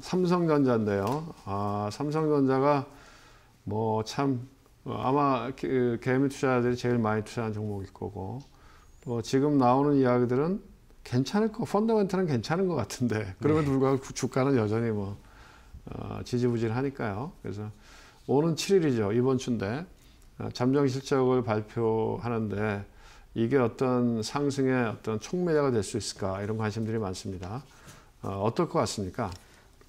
삼성전자인데요. 아, 삼성전자가 뭐참 어, 아마 그 개미 투자자들이 제일 많이 투자한 종목일 거고 또 뭐 지금 나오는 이야기들은 괜찮을 거 펀더멘트는 괜찮은 것 같은데 그럼에도 네. 불구하고 주가는 여전히 뭐 어, 지지부진하니까요. 그래서 오는 7일이죠 이번 주인데 어, 잠정 실적을 발표하는데 이게 어떤 상승의 어떤 촉매자가 될 수 있을까 이런 관심들이 많습니다. 어, 어떨 것 같습니까?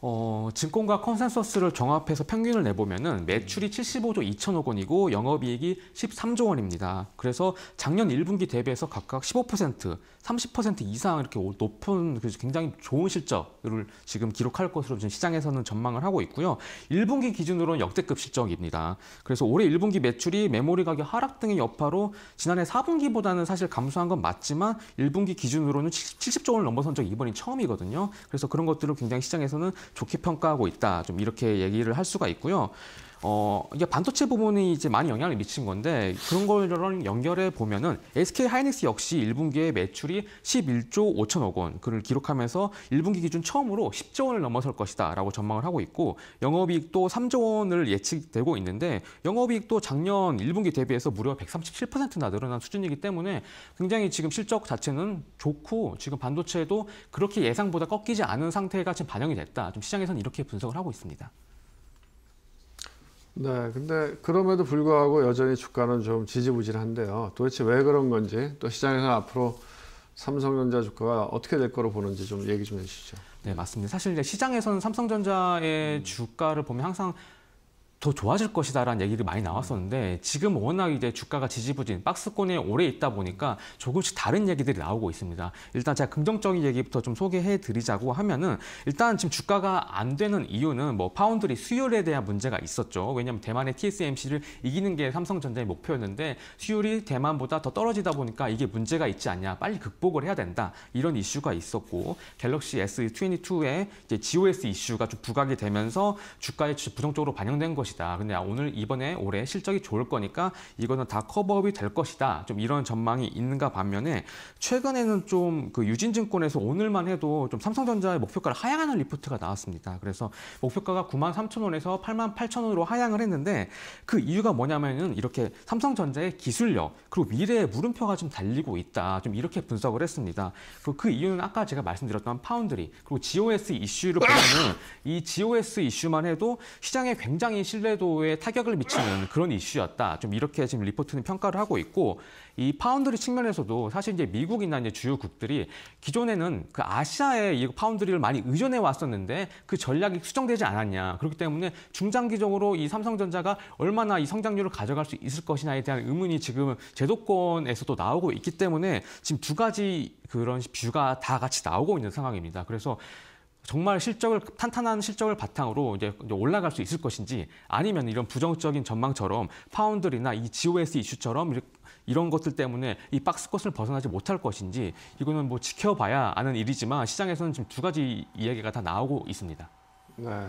어, 증권과 컨센서스를 종합해서 평균을 내보면은 매출이 75조 2천억 원이고 영업이익이 13조 원입니다. 그래서 작년 1분기 대비해서 각각 15%, 30% 이상 이렇게 높은 그래서 굉장히 좋은 실적을 지금 기록할 것으로 지금 시장에서는 전망을 하고 있고요. 1분기 기준으로는 역대급 실적입니다. 그래서 올해 1분기 매출이 메모리 가격 하락 등의 여파로 지난해 4분기보다는 사실 감소한 건 맞지만 1분기 기준으로는 70조 원을 넘어선 적이 이번이 처음이거든요. 그래서 그런 것들을 굉장히 시장에서는 좋게 평가하고 있다. 좀 이렇게 얘기를 할 수가 있고요. 어, 이게 반도체 부분이 이제 많이 영향을 미친 건데 그런 거랑 연결해 보면은 SK 하이닉스 역시 1분기에 매출이 11조 5천억 원 그를 기록하면서 1분기 기준 처음으로 10조 원을 넘어설 것이다라고 전망을 하고 있고 영업이익도 3조 원을 예측되고 있는데 영업이익도 작년 1분기 대비해서 무려 137%나 늘어난 수준이기 때문에 굉장히 지금 실적 자체는 좋고 지금 반도체도 그렇게 예상보다 꺾이지 않은 상태가 지금 반영이 됐다. 좀 시장에서는 이렇게 분석을 하고 있습니다. 네, 근데 그럼에도 불구하고 여전히 주가는 좀 지지부진한데요. 도대체 왜 그런 건지 또 시장에서 앞으로 삼성전자 주가가 어떻게 될 거로 보는지 좀 얘기 좀 해주시죠. 네, 맞습니다. 사실 이제 시장에서는 삼성전자의 음. 주가를 보면 항상 더 좋아질 것이다라는 얘기를 많이 나왔었는데 지금 워낙 이제 주가가 지지부진 박스권에 오래 있다 보니까 조금씩 다른 얘기들이 나오고 있습니다. 일단 제가 긍정적인 얘기부터 좀 소개해 드리자고 하면은 일단 지금 주가가 안 되는 이유는 뭐 파운드리 수율에 대한 문제가 있었죠. 왜냐하면 대만의 TSMC를 이기는 게 삼성전자의 목표였는데 수율이 대만보다 더 떨어지다 보니까 이게 문제가 있지 않냐 빨리 극복을 해야 된다 이런 이슈가 있었고 갤럭시 S22의 이제 GOS 이슈가 좀 부각이 되면서 주가에 부정적으로 반영된 것이 것이다. 근데 오늘 이번에 올해 실적이 좋을 거니까 이거는 다 커버업이 될 것이다. 좀 이런 전망이 있는가 반면에 최근에는 좀 그 유진증권에서 오늘만 해도 좀 삼성전자의 목표가를 하향하는 리포트가 나왔습니다. 그래서 목표가가 9 3 0 0 0 원에서 8 8 0 0 0 원으로 하향을 했는데 그 이유가 뭐냐면은 이렇게 삼성전자의 기술력 그리고 미래의 물음표가 좀 달리고 있다. 좀 이렇게 분석을 했습니다. 그 이유는 아까 제가 말씀드렸던 파운드리 그리고 GOS 이슈를 보면은 이 GOS 이슈만 해도 시장에 굉장히 실 신뢰도에 타격을 미치는 그런 이슈였다. 좀 이렇게 지금 리포트는 평가를 하고 있고 이 파운드리 측면에서도 사실 이제 미국이나 이제 주요국들이 기존에는 그 아시아의 이 파운드리를 많이 의존해 왔었는데 그 전략이 수정되지 않았냐. 그렇기 때문에 중장기적으로 이 삼성전자가 얼마나 이 성장률을 가져갈 수 있을 것이냐에 대한 의문이 지금 제도권에서도 나오고 있기 때문에 지금 두 가지 그런 뷰가 다 같이 나오고 있는 상황입니다. 그래서 정말 실적을 탄탄한 실적을 바탕으로 이제 올라갈 수 있을 것인지 아니면 이런 부정적인 전망처럼 파운드리나 이 GOS 이슈처럼 이런 것들 때문에 이 박스컷을 벗어나지 못할 것인지 이거는 뭐 지켜봐야 아는 일이지만 시장에서는 지금 두 가지 이야기가 다 나오고 있습니다. 네.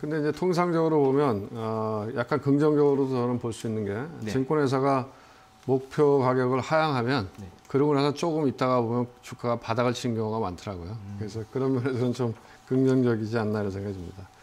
근데 이제 통상적으로 보면 어, 약간 긍정적으로도 저는 볼 수 있는 게 네. 증권회사가 목표 가격을 하향하면 네. 그러고 나서 조금 있다가 보면 주가가 바닥을 치는 경우가 많더라고요. 음. 그래서 그런 면에서는 좀 긍정적이지 않나 이 생각이 듭니다.